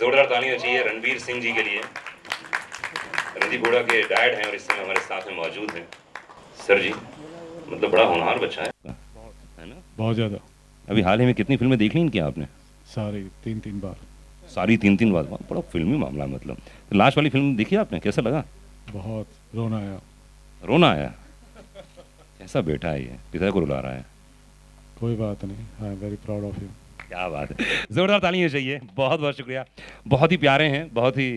जोरदार तालियां चाहिए रणवीर सिंह जी के लिए रणदीप घोड़ा के डैड हैं और इस समय हमारे साथ में मौजूद हैं सर जी मतलब बड़ा होनहार बच्चा है है ना बहुत ज़्यादा अभी हाल ही में कितनी फिल्में देख ली इनकी आपने सारी तीन तीन बार सारी तीन तीन बार बड़ा फिल्मी मामला मतलब तो लास्ट वाली फिल्म देखी आपने कैसा लगा बहुत रोना आया रोना आया कैसा बेटा है ये पिता को रुला रहा है कोई बात नहीं I am very proud of you क्या बात है ज़ोरदार तालियाँ चाहिए बहुत बहुत शुक्रिया बहुत ही प्यारे हैं बहुत ही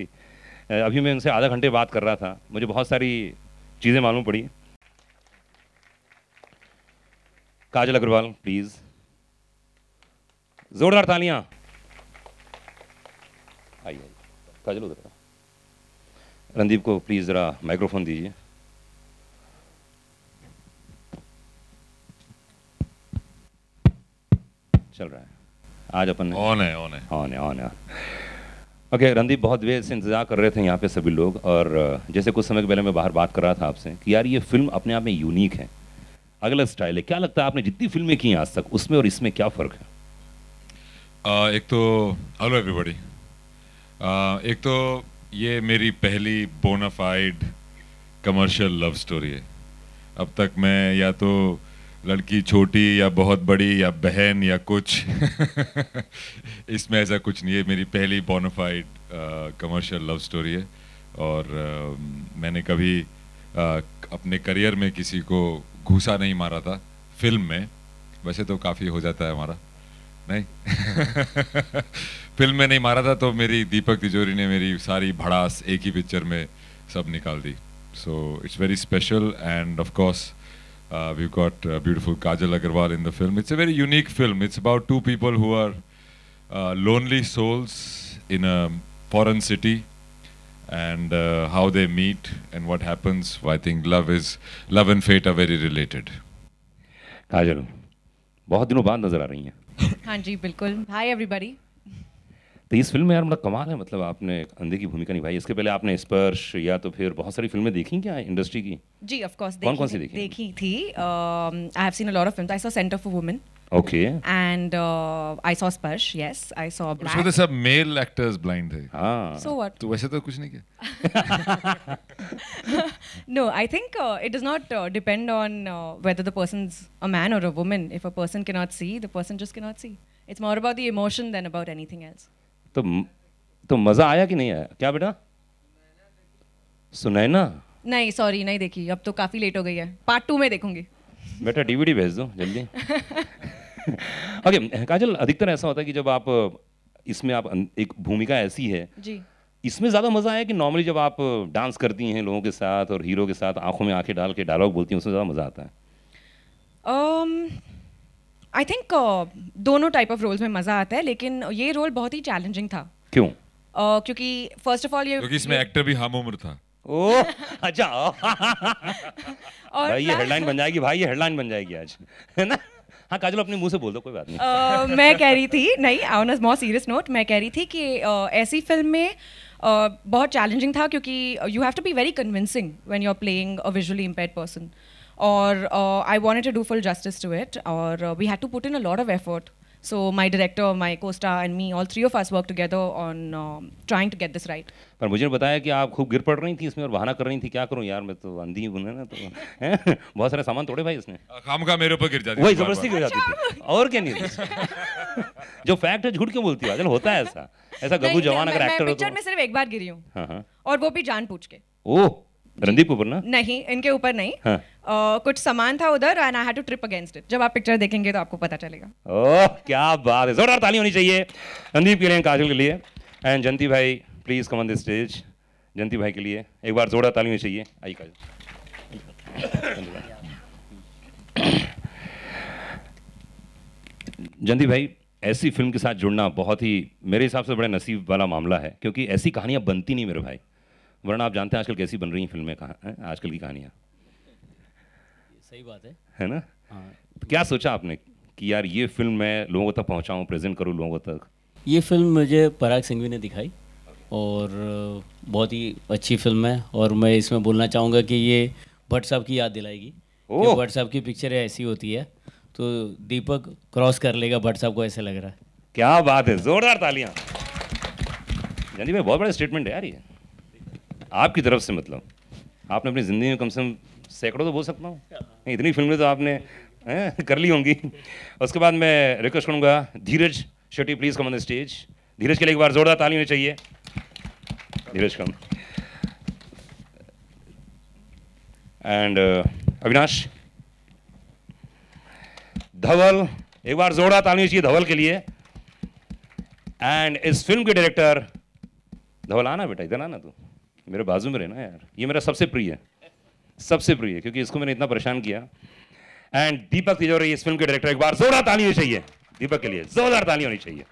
अभी मैं उनसे आधा घंटे बात कर रहा था मुझे बहुत सारी चीज़ें मालूम पड़ी काजल अग्रवाल प्लीज़ ज़ोरदार तालियाँ आइए काजल उधर रणदीप को प्लीज़ ज़रा माइक्रोफोन दीजिए चल रहा है आज अपन ऑन है ऑन है ऑन है ऑन है ओके रणदीप बहुत देर से इंतजार कर रहे थे यहाँ पे सभी लोग और जैसे कुछ समय पहले मैं बाहर बात कर रहा था आपसे कि यार ये फिल्म अपने आप में यूनिक है अगला स्टाइल है क्या लगता है आपने जितनी फिल्में की हैं आज तक उसमें और इसमें क्या फ़र्क है आ, एक तो हेलो एवरीबॉडी एक तो ये मेरी पहली बोनाफाइड कमर्शियल लव स्टोरी है अब तक मैं या तो लड़की छोटी या बहुत बड़ी या बहन या कुछ इसमें ऐसा कुछ नहीं है मेरी पहली बोनाफाइड कमर्शियल लव स्टोरी है और आ, मैंने कभी आ, अपने करियर में किसी को घूसा नहीं मारा था फिल्म में वैसे तो काफ़ी हो जाता है हमारा नहीं फिल्म में नहीं मारा था तो मेरी दीपक तिजोरी ने मेरी सारी भड़ास एक ही पिक्चर में सब निकाल दी so it's very special and of course Uh, we've got uh, beautiful Kajal Agarwal in the film. It's a very unique film. It's about two people who are uh, lonely souls in a foreign city and uh, how they meet and what happens. I think love is love and fate are very related. Kajal, बहुत दिनों बाद नजर आ रही हैं. बिल्कुल. Hi everybody. तो इस film में यार मतलब कमाल है मतलब आपने अंधे की भूमिका निभाई इसके पहले आपने स्पर्श या तो फिर बहुत सारी फिल्में देखी क्या इंडस्ट्री की जी ऑफ कोर्स कौन कौन सी देखी देखी थी I have seen a lot of films I saw centre for women Okay. And uh, I saw Sparsh, yes. I saw Black. उसमें तो सब मेल एक्टर्स ब्लाइंड थे. हाँ. So what? तो वैसे तो कुछ नहीं किया. no, I think uh, it does not uh, depend on uh, whether the person's a man or a woman. If a person cannot see, the person just cannot see. It's more about the emotion than about anything else. तो तो मज़ा आया कि नहीं आया क्या बेटा सुनैना नहीं सॉरी नहीं देखी अब तो काफ़ी लेट हो गई है पार्ट टू में देखूंगी बेटा डीवीडी भेज दो जल्दी ओके okay, काजल अधिकतर ऐसा होता है कि जब आप इसमें आप अं, एक भूमिका ऐसी है जी इसमें ज़्यादा मज़ा आया कि नॉर्मली जब आप डांस करती हैं लोगों के साथ और हीरो के साथ आंखों में आंखें डाल के डायलॉग बोलती हैं उसमें ज़्यादा मज़ा आता है um, आई थिंक uh, दोनों टाइप ऑफ रोल्स में मज़ा आता है लेकिन ये रोल बहुत ही चैलेंजिंग था क्यों uh, क्योंकि फर्स्ट ऑफ ऑल ये क्योंकि इसमें एक्टर भी हम उम्र था ओ अच्छा और भाई ये हेडलाइन बन जाएगी भाई ये हेडलाइन बन जाएगी आज है ना हाँ काजल अपने मुंह से बोल दो कोई बात नहीं uh, मैं कह रही थी नहीं आई अ मोर सीरियस नोट मैं कह रही थी कि uh, ऐसी फिल्म में uh, बहुत चैलेंजिंग था क्योंकि you have to be very convincing when you are playing a visually impaired person और I want to do full justice to it और we had to put in a lot of effort so my director my co-star and me all three of us work worked on trying to get this right पर मुझे बताया कि आप खूब गिर पड़ रही थी इसमें और बहाना कर रही थी क्या करूँ यार मैं तो अंधी हूं ना तो बहुत सारे सामान तोड़े भाई इसने काम का मेरे ऊपर गिर जाती वही जबरदस्ती गिर जाती थी और क्या नहीं जो फैक्ट है झूठ क्यों बोलती है होता है ऐसा ऐसा गबू जवान अगर एक्टर हो तो मैं में सिर्फ एक बार गिरी हूँ हाँ, हाँ। और वो भी जान पूछ के ओह रणदीप ऊपर ना नहीं इनके ऊपर नहीं हाँ. uh, कुछ सामान था उधर and I had to trip against it जब आप पिक्चर देखेंगे तो आपको पता चलेगा ओह क्या बात है जोरदार ताली होनी चाहिए रणदीप के लिए काजल के लिए and Janti bhai please come on the stage Janti bhai के लिए एक बार जोरदार ताली होनी चाहिए आई काजल जंती भाई ऐसी फिल्म के साथ जुड़ना बहुत ही मेरे हिसाब से बड़े नसीब वाला मामला है क्योंकि ऐसी कहानियां बनती नहीं मेरे भाई वरना आप जानते हैं आजकल कैसी बन रही हैं फिल्में कहाँ आजकल की कहानियाँ सही बात है है ना हाँ क्या सोचा आपने कि यार ये फिल्म मैं लोगों तक पहुँचाऊँ प्रेजेंट करूँ लोगों तक ये फिल्म मुझे पराग सिंघवी ने दिखाई और बहुत ही अच्छी फिल्म है और मैं इसमें बोलना चाहूँगा कि ये भट्ट साहब की याद दिलाएगी भट्ट साहब की पिक्चर ऐसी होती है तो दीपक क्रॉस कर लेगा भट्ट साहब को ऐसे लग रहा है क्या बात है जोरदार तालियां जानी भाई बहुत बड़ा स्टेटमेंट है यार ये आपकी तरफ से मतलब आपने अपनी ज़िंदगी में कम से कम सैकड़ों तो बोल सकता हूँ इतनी फिल्में तो आपने कर ली होंगी उसके बाद मैं रिक्वेस्ट करूँगा Dheeraj Shetty please come on the stage Dheeraj के लिए एक बार ज़ोरदार ताली होनी चाहिए Dheeraj come and uh, Avinash Dhawal एक बार जोरदार ताली चाहिए धवल के लिए एंड इस फिल्म के डायरेक्टर धवल आना बेटा इधर आना तू मेरे बाजू में रहे ना यार ये मेरा सबसे प्रिय है सबसे प्रिय है क्योंकि इसको मैंने इतना परेशान किया एंड दीपक तिजोरी इस फिल्म के डायरेक्टर एक बार जोरदार ताली होनी चाहिए दीपक के लिए जोरदार ताली होनी चाहिए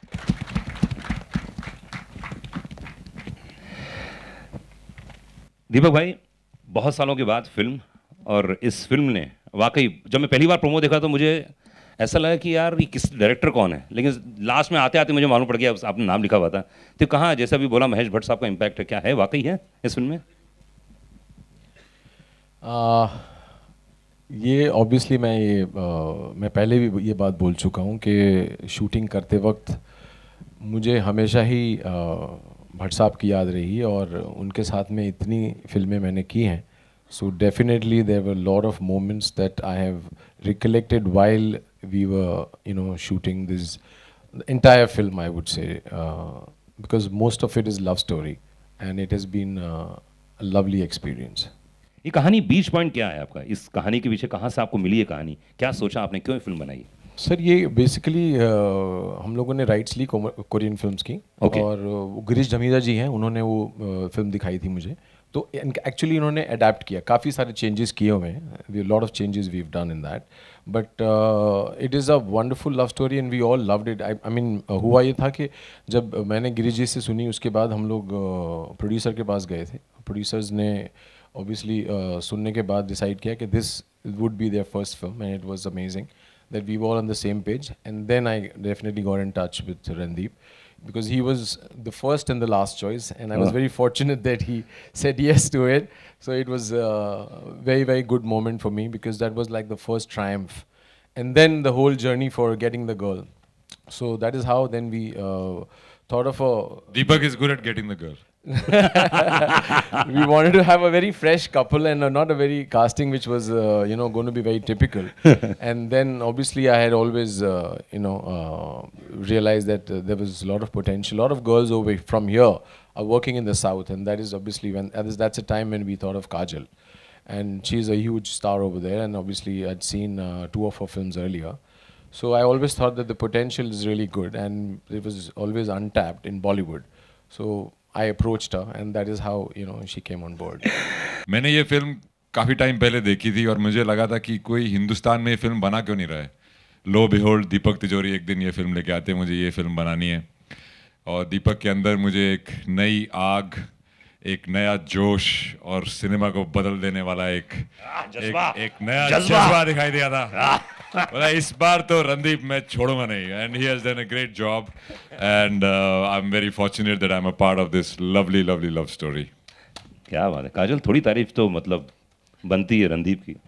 दीपक भाई बहुत सालों के बाद फिल्म और इस फिल्म ने वाकई जब मैं पहली बार प्रोमो देखा तो मुझे ऐसा लगा कि यार ये किस डायरेक्टर कौन है लेकिन लास्ट में आते आते मुझे मालूम पड़ गया आपने नाम लिखा हुआ था तो कहाँ जैसा भी बोला महेश भट्ट साहब का इम्पैक्ट क्या है वाकई है इस फिल्म में आ, ये ऑब्वियसली मैं ये आ, मैं पहले भी ये बात बोल चुका हूँ कि शूटिंग करते वक्त मुझे हमेशा ही भट्ट साहब की याद रही और उनके साथ में इतनी फिल्में मैंने की हैं so definitely there were a of moments that I have recollected recollected we were you know shooting this the entire film i would say uh, because most of it is love story and it has been uh, a lovely experience ये कहानी बीच point क्या है आपका इस कहानी के पीछे कहाँ से आपको मिली है कहानी क्या सोचा आपने क्यों फिल्म बनाई सर ये बेसिकली uh, हम लोगों ने राइट्स ली कोरियन फिल्म्स की okay. और गिरीश जमीरा जी हैं उन्होंने वो फिल्म दिखाई थी मुझे तो एक्चुअली इन्होंने अडेप्ट किया काफ़ी सारे चेंजेस किए हुए हैं lot of changes we done in that but it is a wonderful love story and we all loved it I mean हुआ ये था कि जब मैंने गिरिजी जी से सुनी उसके बाद हम लोग प्रोड्यूसर uh, के पास गए थे प्रोड्यूसर्स ने ऑब्वियसली uh, सुनने के बाद डिसाइड किया कि this would be their first film and it was amazing that we were all on the same page. And then I definitely got in touch with Randeep because he was the first and the last choice. And I was very fortunate that he said yes to it. So it was a very, very good moment for me because that was like the first triumph. And then the whole journey for getting the girl. So that is how then we uh, thought of a. Deepak is good at getting the girl. we wanted to have a very fresh couple and uh, not a very casting which was uh, you know going to be very typical and then obviously i had always uh, you know uh, realized that uh, there was a lot of potential a lot of girls over from here are working in the south and that is obviously when that's a time when we thought of kajal and she's a huge star over there and obviously i'd seen uh, two of her films earlier so i always thought that the potential is really good and it was always untapped in bollywood so I approached her and that is how you know she came on board. मैंने ये film काफ़ी time पहले देखी थी और मुझे लगा था कि कोई हिंदुस्तान में ये फिल्म बना क्यों नहीं रहा है लो बिहोल्ड दीपक तिजोरी एक दिन ये फिल्म लेके आते हैं मुझे ये फिल्म बनानी है और दीपक के अंदर मुझे एक नई आग एक नया जोश और सिनेमा को बदल देने वाला एक एक, एक नया जज्बा दिखाई दिया था आ, बोला इस बार तो रणदीप मैं छोड़ूंगा नहीं and he has done a great job and I am very fortunate that I am a part of this lovely lovely love story क्या बात है काजल थोड़ी तारीफ तो मतलब बनती है रणदीप की uh,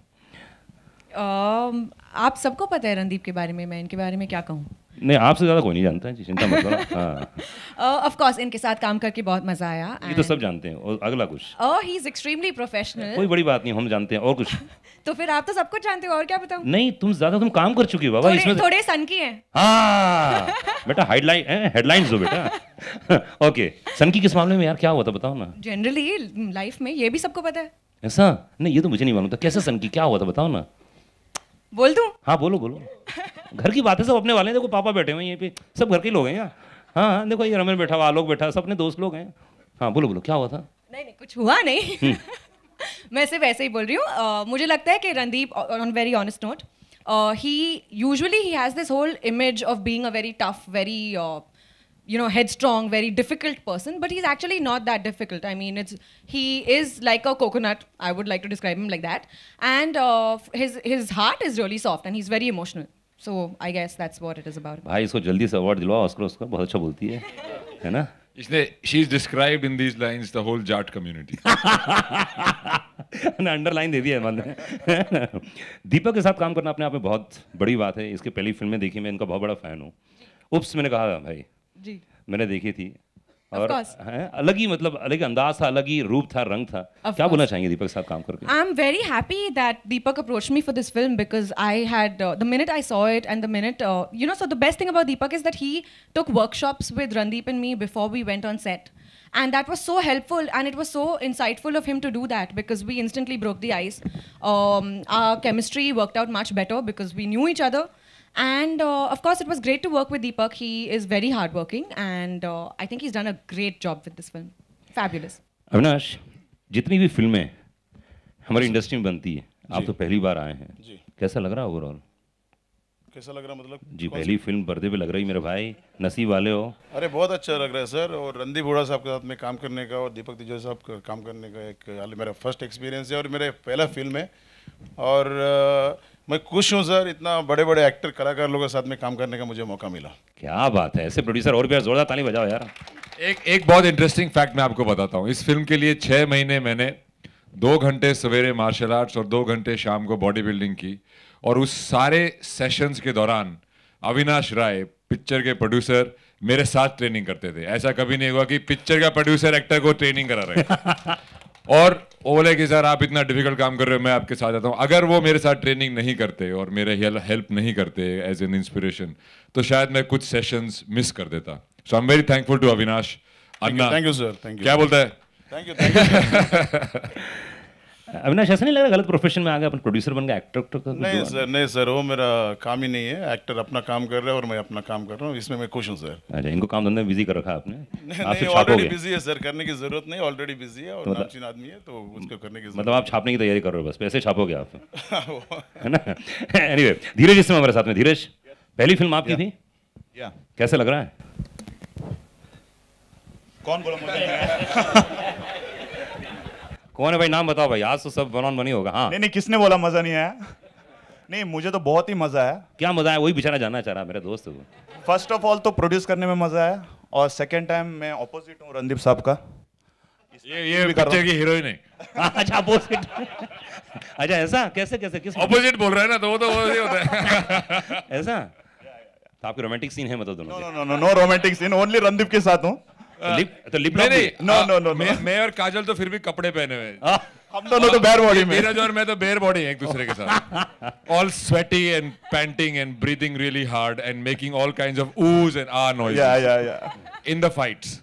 आप सबको पता है रणदीप के बारे में मैं इनके बारे में क्या कहूँ नहीं आपसे ज़्यादा कोई नहीं जानता है जी चिंता मत करो ऑफ कोर्स हाँ। इनके साथ काम करके बहुत मज़ा आया ये तो सब जानते हैं और अगला कुछ oh he is extremely professional कोई बड़ी बात नहीं हम जानते हैं और कुछ तो फिर आप तो सब कुछ जानते हो और क्या बताऊं नहीं तुम ज़्यादा तुम काम कर चुकी हो बाबा इसमें थोड़े सन की हैं हां बेटा हेडलाइन हेडलाइंस हो बेटा ओके सन की किस मामले में यार क्या हुआ था बताओ ना जनरली लाइफ में ये भी सबको पता है ऐसा नहीं ये तो मुझे नहीं मालूम था कैसे सन की क्या हुआ था बताओ ना बोल दू हाँ बोलो बोलो घर की बात है सब अपने वाले देखो पापा बैठे हुए यहीं पे सब घर के लोग हैं यहाँ हाँ हाँ देखो ये रमेश बैठा हुआ आलोक बैठा सब अपने दोस्त लोग हैं हाँ बोलो बोलो क्या हुआ था नहीं नहीं कुछ हुआ नहीं हम्म। मैं सिर्फ ऐसे ही बोल रही हूँ uh, मुझे लगता है कि Randeep on very honest note he usually he has this whole image of being a very tough very you know headstrong very difficult person but he's actually not that difficult i mean it's he is like a coconut i would like to describe him like that and uh, his his heart is really soft and he's very emotional so i guess that's what it is about bhai isko jaldi se award dilwa oscar uska bahut acha bolti hai hai na इसने she is described in these lines the whole Jat community ना underline दे दिया है मैंने दीपक के साथ काम करना अपने आप में बहुत बड़ी बात है इसके पहली फिल्में देखी मैं इनका बहुत बड़ा फ़ैन हूँ उप्स मैंने कहा भाई जी मैंने देखी थी और अलग ही मतलब अलग अंदाज था अलग ही रूप था रंग था of क्या बोलना चाहेंगे दीपक साहब काम करके I am very happy that Deepak approach me for this film because I had the minute I saw it and the minute you know so the best thing about Deepak is that he took workshops with Randeep and me before we went on set and that was so helpful and it was so insightful of him to do that because we instantly broke the ice um, our chemistry worked out much better because we knew each other And uh, of course, it was great to work with Deepak. He is very hardworking, and uh, I think he's done a great job with this film. Fabulous. Avinash जितनी भी फिल्में हमारी industry में बनती है आप तो पहली बार आए हैं कैसा लग रहा है ओवरऑल कैसा लग रहा मतलब जी पहली फिल्म पर्दे पे लग रही मेरे भाई नसीब वाले हो अरे बहुत अच्छा लग रहा है सर और रणदीप हुडा साहब के साथ में काम करने का और दीपक तिजोरी साहब का काम करने का एक मेरा फर्स्ट एक्सपीरियंस है और मेरा पहला फिल्म है और uh, मैं खुश हूँ सर इतना बड़े बड़े एक्टर कलाकार लोगों के साथ में काम करने का मुझे मौका मिला क्या बात है ऐसे प्रोड्यूसर और भी जोरदार ताली बजाओ यार एक एक बहुत इंटरेस्टिंग फैक्ट मैं आपको बताता हूँ इस फिल्म के लिए छः महीने मैंने दो घंटे सवेरे मार्शल आर्ट्स और दो घंटे शाम को बॉडी बिल्डिंग की और उस सारे सेशंस के दौरान अविनाश राय पिक्चर के प्रोड्यूसर मेरे साथ ट्रेनिंग करते थे ऐसा कभी नहीं हुआ कि पिक्चर का प्रोड्यूसर एक्टर को ट्रेनिंग करा रहे और बोले कि सर आप इतना डिफिकल्ट काम कर रहे हो मैं आपके साथ आता हूँ अगर वो मेरे साथ ट्रेनिंग नहीं करते और मेरे हेल्प नहीं करते एज एन इंस्पिरेशन तो शायद मैं कुछ सेशंस मिस कर देता so I am very thankful to Avinash Anna thank you sir thank you क्या बोलता है thank you thank you Avinash ऐसा नहीं लग रहा गलत प्रोफेशन में आ गया अपन प्रोड्यूसर बन गया एक्टर एक्टर नहीं सर नहीं सर वो मेरा काम ही नहीं है एक्टर अपना काम कर रहा है और मैं अपना काम कर रहा हूँ इसमें मैं खुश हूँ सर अच्छा इनको काम धंधे में बिजी कर रखा आपने ऑलरेडी बिजी है सर करने की जरूरत नहीं ऑलरेडी बिजी है और मतलब, नामचीन आदमी है तो उसको करने की मतलब आप छापने की तैयारी कर रहे हो बस पैसे छापोगे आप है ना एनीवे धीरज इसमें हमारे साथ में धीरज पहली फिल्म आपकी थी कैसे लग रहा है कौन बोला कौन है भाई नाम बताओ भाई आज तो सब वन ऑन बनी होगा हाँ नहीं नहीं किसने बोला मजा नहीं आया नहीं मुझे तो बहुत ही मजा आया क्या मजा आया वही बेचारा जानना चाह रहा मेरे दोस्त को फर्स्ट ऑफ ऑल तो प्रोड्यूस करने में मजा आया और सेकेंड टाइम मैं ऑपोजिट हूँ रणदीप साहब का ये ये बच्चे की हीरोइन है अच्छा अपोजिट अच्छा ऐसा कैसे कैसे किस अपोजिट बोल रहा है ना तो वो तो वो ही होता है ऐसा तो आपकी रोमांटिक सीन है मतलब दोनों no no no no romantic scene only Randeep के साथ हूँ तो uh, लिप अच्छा, नहीं नो नो नो मैं और काजल तो फिर भी कपड़े पहने हुए हाँ। हम दोनों तो बेयर बॉडी में नीरज और मैं तो बेयर बॉडी एक दूसरे के साथ all sweaty and panting and breathing really hard and making all kinds of oohs and ah noise yeah yeah या इन द फाइट्स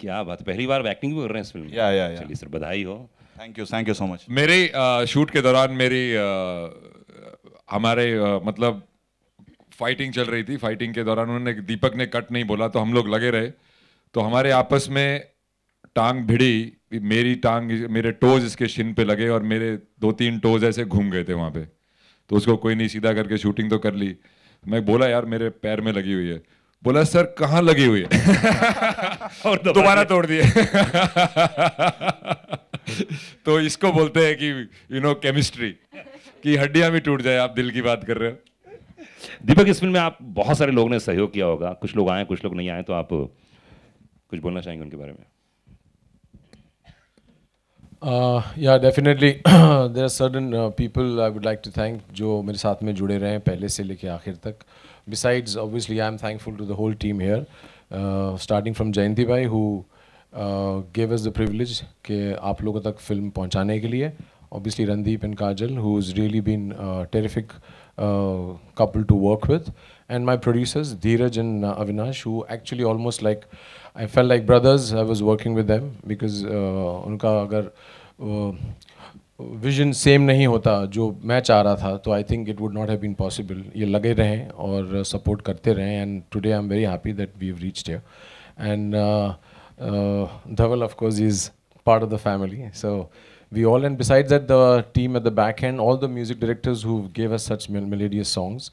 क्या बात पहली बार एक्टिंग भी कर रहे हैं इस फिल्म में या या चलिए सर बधाई हो thank you thank you so much मेरे शूट uh, के दौरान मेरी uh, हमारे मतलब फाइटिंग चल रही थी फाइटिंग के दौरान उन्होंने दीपक ने कट नहीं बोला तो हम लोग लगे रहे तो हमारे आपस में टांग भिड़ी मेरी टांग मेरे टोज इसके शिन पे लगे और मेरे दो तीन टोज ऐसे घूम गए थे वहाँ पे तो उसको कोई नहीं सीधा करके शूटिंग तो कर ली मैं बोला यार मेरे पैर में लगी हुई है बोला सर कहाँ लगी हुई है और दोबारा तोड़ दिए तो इसको बोलते हैं कि यू नो केमिस्ट्री कि हड्डियां भी टूट जाए आप दिल की बात कर रहे हो दीपक इस फिल्म में आप बहुत सारे लोगों ने सहयोग किया होगा कुछ लोग आए कुछ लोग नहीं आए तो आप कुछ बोलना चाहेंगे उनके बारे में या definitely there are certain people I would like to thank जो मेरे साथ में जुड़े रहे हैं पहले से लेके आखिर तक besides obviously I am thankful to the whole team here starting from Jayanti bhai who gave us the privilege के आप लोगों तक फिल्म पहुंचाने के लिए obviously Randeep and Kajal who is really been terrific couple to work with. And my producers, Dheeraj and uh, Avinash, who actually almost like, I felt like brothers, I was working with them because unka uh, uh, vision same nahi hota jo match aa raha tha to i think it would not have been possible ye lage rahe aur support karte rahe and today i'm very happy that we've reached here and uh, uh of course is part of the family so we all and besides that the team at the back end all the music directors who gave us such mel melodious songs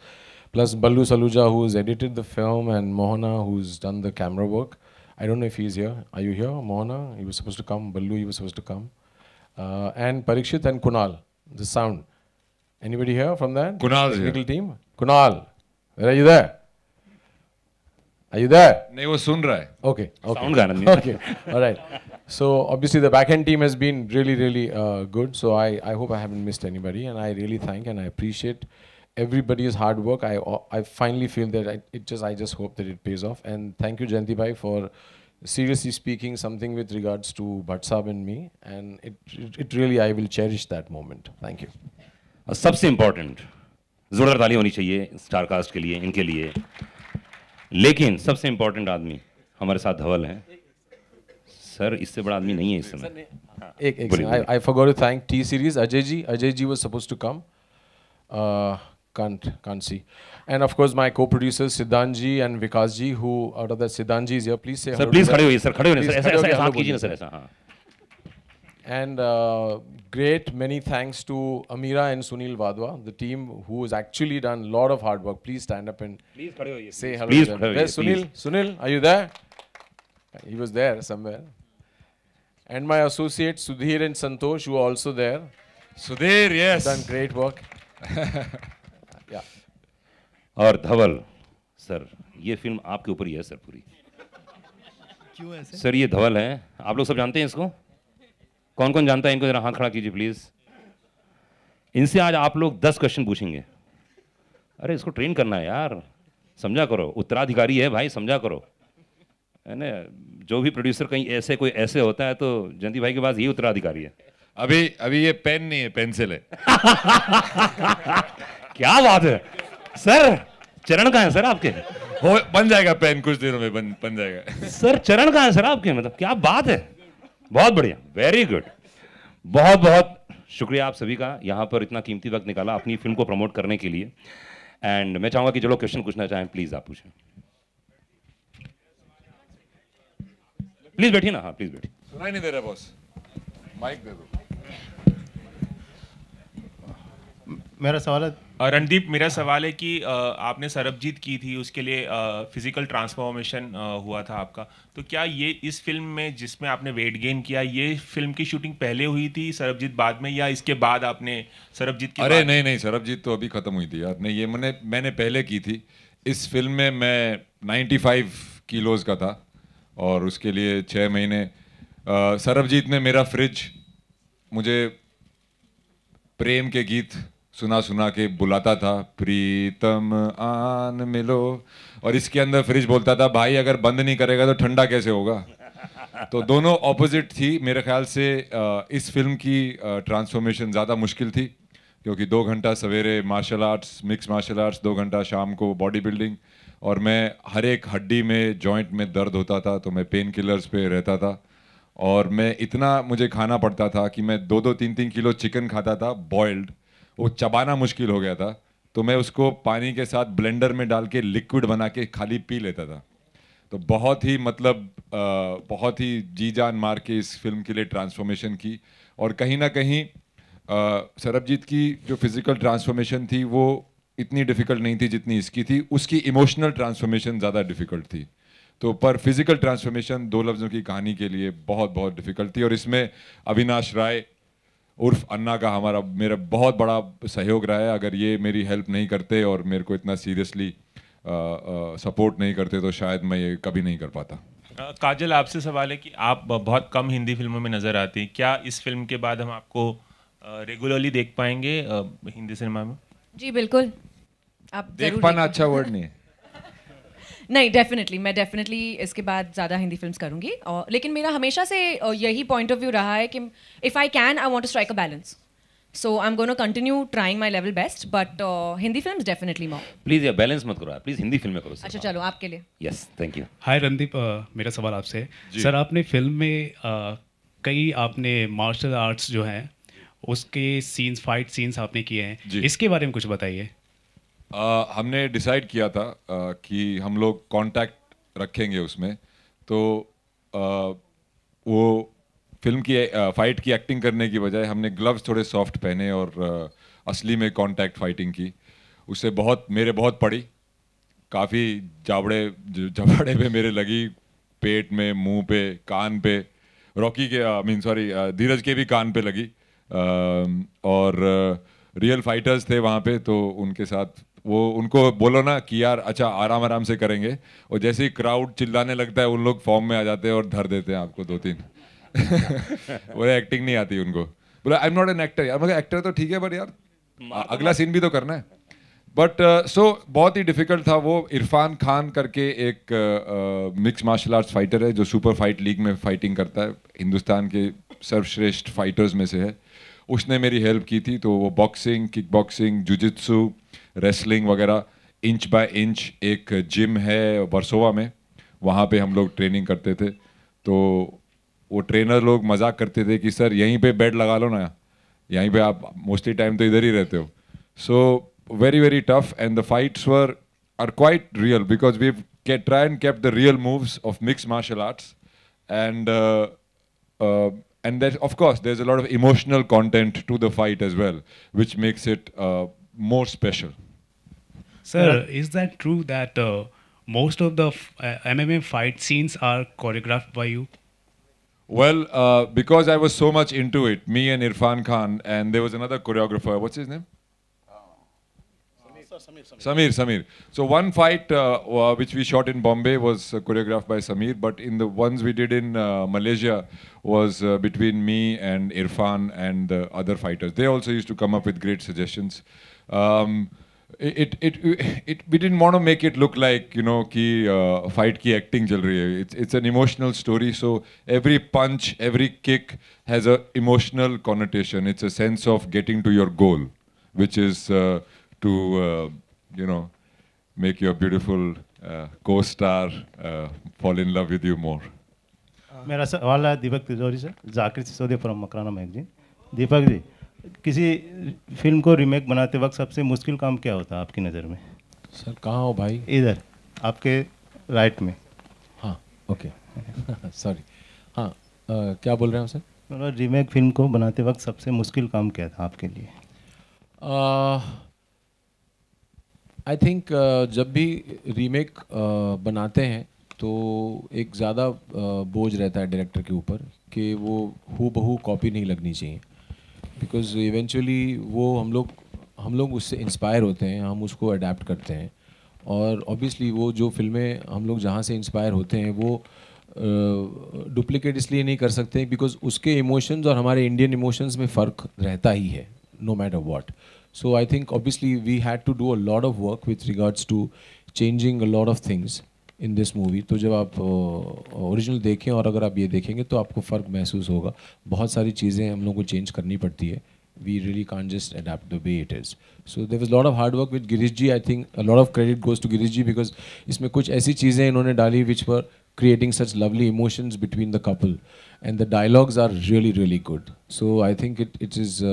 plus Balu Saluja who's edited the film and Mohana who's done the camera work I don't know if he's here are you here Mohana he was supposed to come Balu he was supposed to come uh, and Parikshit and Kunal the sound anybody here from that Kunal technical team Kunal where are you there are you there? नहीं वो Okay. रहा है okay okay Okay. All right. So obviously the backend team has been really, really uh, good. So I, I hope I haven't missed anybody. And I really thank and I appreciate everybody's hard work. I, uh, I finally feel that I, it just, I just hope that it pays off. And thank you, Jayanti Bhai, for seriously speaking something with regards to Bhatsab and me. And it, it, it, really, I will cherish that moment. Thank you. Uh, सबसे important जोरदार ताली होनी चाहिए star cast के लिए इनके लिए लेकिन सबसे important आदमी हमारे साथ धवल हैं सर इससे बड़ा आदमी नहीं है इस समय एक एक I forgot to thank T series Ajay ji Ajay ji was suppose to come can't can't see and of course my co-producers siddhan ji and vikas ji who out of the siddhan ji is here please say sir please khade hoiye sir khade hoiye sir aisa aisa haath kijiye na sir aisa ha and uh, great many thanks to Amira and Sunil Vadwa, the team who has actually done a lot of hard work. Please stand up and please say hello. Please, please, Sunil? Sunil, are you there? He was there somewhere. and my associate Sudhir and Santosh, who are also there. Sudhir, yes. You've Done great work. yeah. और धवल sir ये film आपके ऊपर ही है sir पूरी क्यों है sir ये धवल है आप लोग सब जानते हैं इसको कौन कौन जानता है इनको जरा हाथ खड़ा कीजिए प्लीज़ इनसे आज आप लोग दस क्वेश्चन पूछेंगे अरे इसको ट्रेन करना है यार समझा करो उत्तराधिकारी है भाई समझा करो है ना जो भी प्रोड्यूसर कहीं ऐसे कोई ऐसे होता है तो जयंती भाई के पास यही उत्तराधिकारी है अभी अभी ये पेन नहीं है पेंसिल है क्या बात है सर चरण कहाँ है सर आपके हो बन जाएगा पेन कुछ दिनों में बन बन जाएगा सर चरण कहाँ है सर आपके मतलब क्या बात है बहुत बढ़िया वेरी गुड बहुत बहुत शुक्रिया आप सभी का यहाँ पर इतना कीमती वक्त निकाला अपनी फिल्म को प्रमोट करने के लिए एंड मैं चाहूँगा कि जो लोग क्वेश्चन पूछना चाहें प्लीज़ आप पूछें प्लीज बैठिए ना हाँ प्लीज बैठिए सुनाई नहीं दे रहा बॉस माइक दे दो मेरा सवाल है रणदीप मेरा सवाल है कि आपने सरबजीत की थी उसके लिए फिजिकल ट्रांसफॉर्मेशन हुआ था आपका तो क्या ये इस फिल्म में जिसमें आपने वेट गेन किया ये फिल्म की शूटिंग पहले हुई थी सरबजीत बाद में या इसके बाद आपने सरबजीत की अरे नहीं नहीं सरबजीत तो अभी ख़त्म हुई थी यार नहीं ये मैंने मैंने पहले की थी इस फिल्म में मैं नाइन्टी किलोज़ का था और उसके लिए छः महीने सरबजीत ने मेरा फ्रिज मुझे प्रेम के गीत सुना सुना के बुलाता था प्रीतम आन मिलो और इसके अंदर फ्रिज बोलता था भाई अगर बंद नहीं करेगा तो ठंडा कैसे होगा तो दोनों ऑपोजिट थी मेरे ख्याल से इस फिल्म की ट्रांसफॉर्मेशन ज़्यादा मुश्किल थी क्योंकि दो घंटा सवेरे martial arts mix martial arts दो घंटा शाम को बॉडी बिल्डिंग और मैं हर एक हड्डी में जॉइंट में दर्द होता था तो मैं पेन किलर्स पे रहता था और मैं इतना मुझे खाना पड़ता था कि मैं दो दो तीन तीन किलो चिकन खाता था बॉयल्ड वो चबाना मुश्किल हो गया था तो मैं उसको पानी के साथ ब्लेंडर में डाल के लिक्विड बना के खाली पी लेता था तो बहुत ही मतलब आ, बहुत ही जी जान मार के इस फिल्म के लिए ट्रांसफॉर्मेशन की और कहीं ना कहीं सरबजीत की जो फिज़िकल ट्रांसफॉर्मेशन थी वो इतनी डिफिकल्ट नहीं थी जितनी इसकी थी उसकी इमोशनल ट्रांसफॉर्मेशन ज़्यादा डिफिकल्ट थी तो पर फिजिकल ट्रांसफॉर्मेशन दो लफ्ज़ों की कहानी के लिए बहुत बहुत डिफिकल्ट थी और इसमें अविनाश राय उर्फ अन्ना का हमारा मेरा बहुत बड़ा सहयोग रहा है अगर ये मेरी हेल्प नहीं करते और मेरे को इतना सीरियसली सपोर्ट नहीं करते तो शायद मैं ये कभी नहीं कर पाता काजल आपसे सवाल है कि आप बहुत कम हिंदी फिल्मों में नज़र आती हैं क्या इस फिल्म के बाद हम आपको रेगुलरली देख पाएंगे हिंदी सिनेमा में जी बिल्कुल आप देख पाना अच्छा वर्ड नहीं नहीं डेफिनेटली मैं डेफिनेटली इसके बाद ज़्यादा हिंदी फिल्म्स करूँगी और लेकिन मेरा हमेशा से यही पॉइंट ऑफ व्यू रहा है कि if I can I want to strike a balance so I am gonna continue trying my level best but Hindi film definitely मॉ प्लीज ये बैलेंस मत करो प्लीज हिंदी फिल्म करो अच्छा चलो आपके लिए yes thank you hi Randeep मेरा सवाल आपसे सर आपने फिल्म में uh, कई आपने मार्शल आर्ट्स जो हैं उसके सीन्स फाइट सीन्स आपने किए हैं इसके बारे में कुछ बताइए आ, हमने डिसाइड किया था आ, कि हम लोग कांटेक्ट रखेंगे उसमें तो आ, वो फिल्म की आ, फाइट की एक्टिंग करने की बजाय हमने ग्लव्स थोड़े सॉफ्ट पहने और आ, असली में कांटेक्ट फाइटिंग की उससे बहुत मेरे बहुत पड़ी काफ़ी जावड़े जबड़े पे मेरे लगी पेट में मुंह पे कान पे रॉकी के आई मीन सॉरी धीरज के भी कान पे लगी आ, और रियल फाइटर्स थे वहाँ पे तो उनके साथ वो उनको बोलो ना कि यार अच्छा आराम आराम से करेंगे और जैसे ही क्राउड चिल्लाने लगता है उन लोग फॉर्म में आ जाते हैं और धर देते हैं आपको दो तीन वो एक्टिंग नहीं आती उनको बोले I am not an actor यार मगर एक्टर तो ठीक है बट यार तो अगला सीन भी तो करना है बट सो uh, so, बहुत ही डिफिकल्ट था वो इरफान खान करके एक मिक्स मार्शल आर्ट्स फाइटर है जो सुपर फाइट लीग में फाइटिंग करता है हिंदुस्तान के सर्वश्रेष्ठ फाइटर्स में से है उसने मेरी हेल्प की थी तो वो boxing kick boxing jujitsu wrestling वगैरह इंच बाय इंच एक जिम है बरसोवा में वहाँ पे हम लोग ट्रेनिंग करते थे तो वो ट्रेनर लोग मजाक करते थे कि सर यहीं पे बेड लगा लो ना यहीं पे आप मोस्टली टाइम तो इधर ही रहते हो so very very tough and the fights were are quite real because we try and cap the real moves of mix martial arts and and there's there course there's a lot of emotional content to the fight as well which makes uh, more special. Sir, yeah. is that true that uh, most of the uh, MMA fight scenes are choreographed by you? Well, uh, because I was so much into it, me and Irfan Khan, and there was another choreographer. What's his name? Samir. Samir, Samir. So one fight uh, which we shot in Bombay was uh, choreographed by Samir, but in the ones we did in Malaysia was between me and Irfan and the other fighters. They also used to come up with great suggestions. Um, it, it, it, it, we didn't want to make it look like, you know, ki uh, fight ki acting chal rahi It's, it's an emotional story. So every punch, every kick has a emotional connotation. It's a sense of getting to your goal, which is uh, to, uh, you know, make your beautiful uh, co-star uh, fall in love with you more. मेरा सवाल है दीपक तिजोरी से Zakir Sisodia from Makrana magazine Deepak ji किसी film को remake बनाते वक्त सबसे मुश्किल काम क्या होता है आपकी नज़र में सर कहाँ हो भाई इधर आपके राइट में हाँ ओके सॉरी हाँ क्या बोल रहे हो सर मतलब रीमेक फिल्म को बनाते वक्त सबसे मुश्किल काम क्या था आपके लिए आई थिंक uh, जब भी रीमेक uh, बनाते हैं तो एक ज़्यादा बोझ रहता है डायरेक्टर के ऊपर कि वो हु बहू कॉपी नहीं लगनी चाहिए बिकॉज इवेंचुअली वो हम लोग हम लोग उससे इंस्पायर होते हैं हम उसको अडेप्ट करते हैं और ऑब्वियसली वो जो फिल्में हम लोग जहाँ से इंस्पायर होते हैं वो डुप्लिकेट इसलिए नहीं कर सकते बिकॉज उसके इमोशंस और हमारे इंडियन इमोशंस में फ़र्क रहता ही है no matter what so I think obviously we had to do a lot of work with regards to changing a lot of things in this movie तो जब आप ओरिजिनल देखें और अगर आप ये देखेंगे तो आपको फ़र्क महसूस होगा बहुत सारी चीज़ें हम लोग को चेंज करनी पड़ती है we really can just adapt by it is so there is lot of hard work with Girish ji I think lot of credit goes to Girish ji because इसमें कुछ ऐसी चीज़ें इन्होंने डाली which were creating such lovely emotions between the couple and the dialogues are really really good so I think it it is